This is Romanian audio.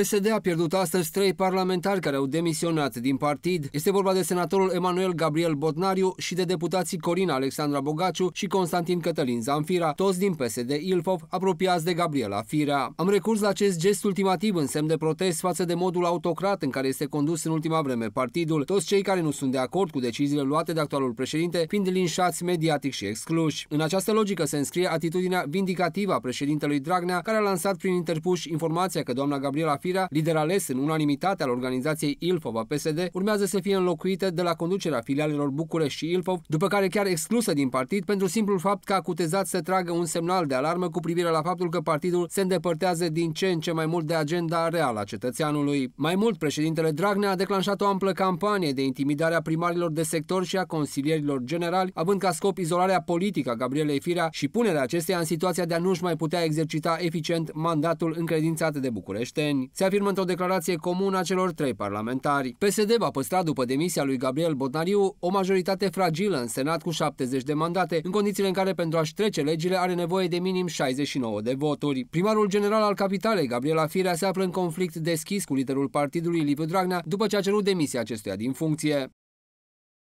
PSD a pierdut astăzi trei parlamentari care au demisionat din partid. Este vorba de senatorul Emanuel Gabriel Botnariu și de deputații Corina Alexandra Bogaciu și Constantin Cătălin Zamfira, toți din PSD Ilfov, apropiați de Gabriela Firea. Am recurs la acest gest ultimativ în semn de protest față de modul autocrat în care este condus în ultima vreme partidul, toți cei care nu sunt de acord cu deciziile luate de actualul președinte fiind linșați mediatic și excluși. În această logică se înscrie atitudinea vindicativă a președintelui Dragnea, care a lansat prin interpuși informația că doamna Gabriela Firea, lider ales în unanimitate al organizației Ilfova PSD, urmează să fie înlocuită de la conducerea filialelor București și Ilfov, după care chiar exclusă din partid pentru simplul fapt că a cutezat să tragă un semnal de alarmă cu privire la faptul că partidul se îndepărtează din ce în ce mai mult de agenda reală a cetățeanului. Mai mult, președintele Dragnea a declanșat o amplă campanie de intimidare a primarilor de sector și a consilierilor generali, având ca scop izolarea politică a Gabrielei Firea și punerea acesteia în situația de a nu-și mai putea exercita eficient mandatul încredințat de bucureșteni se afirmă într-o declarație comună a celor trei parlamentari. PSD va păstra, după demisia lui Gabriel Botnariu, o majoritate fragilă în Senat cu 70 de mandate, în condițiile în care pentru a-și trece legile are nevoie de minim 69 de voturi. Primarul general al capitalei, Gabriela Firea, se află în conflict deschis cu liderul partidului Liviu Dragnea după ce a cerut demisia acestuia din funcție.